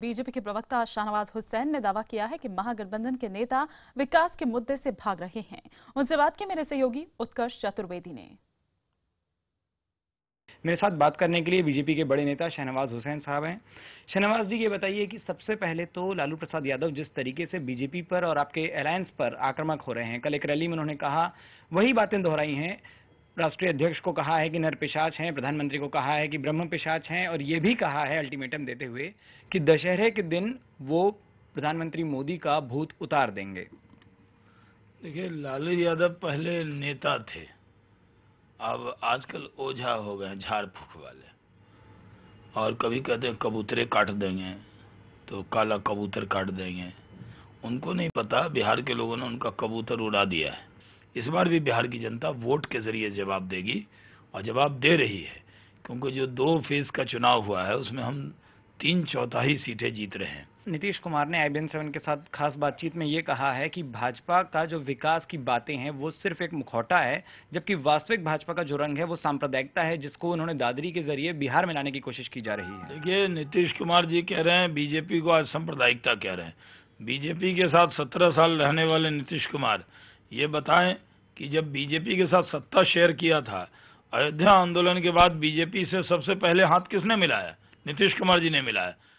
BJP के प्रवक्ता शाहनवाज हुसैन ने दावा किया है कि महागठबंधन के नेता विकास के मुद्दे से भाग रहे हैं उनसे बात की मेरे सहयोगी उत्कर्ष चतुर्वेदी ने मेरे साथ बात करने के लिए बीजेपी के बड़े नेता शहनवाज हुसैन साहब हैं शहनवाज जी ये बताइए कि सबसे पहले तो लालू प्रसाद यादव जिस तरीके से बीजेपी पर और आपके अलायंस पर आक्रमक हो रहे हैं कल एक रैली में उन्होंने कहा वही बातें दोहराई हैं राष्ट्रीय अध्यक्ष को कहा है कि नर पिशाच हैं प्रधानमंत्री को कहा है कि ब्रह्म पिशाच हैं और ये भी कहा है अल्टीमेटम देते हुए कि दशहरे के दिन वो प्रधानमंत्री मोदी का भूत उतार देंगे देखिए लालू यादव पहले नेता थे अब आजकल ओझा हो गए झाड़ फूक वाले और कभी कहते कबूतरे काट देंगे तो काला कबूतर काट देंगे उनको नहीं पता बिहार के लोगों ने उनका कबूतर उड़ा दिया है इस बार भी बिहार की जनता वोट के जरिए जवाब देगी और जवाब दे रही है क्योंकि जो दो फेज का चुनाव हुआ है उसमें हम तीन चौथाई सीटें जीत रहे हैं नीतीश कुमार ने आईबीएन सेवन के साथ खास बातचीत में ये कहा है कि भाजपा का जो विकास की बातें हैं वो सिर्फ एक मुखौटा है जबकि वास्तविक भाजपा का जो रंग है वो सांप्रदायिकता है जिसको उन्होंने दादरी के जरिए बिहार में लाने की कोशिश की जा रही है देखिए नीतीश कुमार जी कह रहे हैं बीजेपी को आज सांप्रदायिकता कह रहे हैं बीजेपी के साथ सत्रह साल रहने वाले नीतीश कुमार ये बताएं कि जब बीजेपी के साथ सत्ता शेयर किया था अयोध्या आंदोलन के बाद बीजेपी से सबसे पहले हाथ किसने मिलाया नीतीश कुमार जी ने मिलाया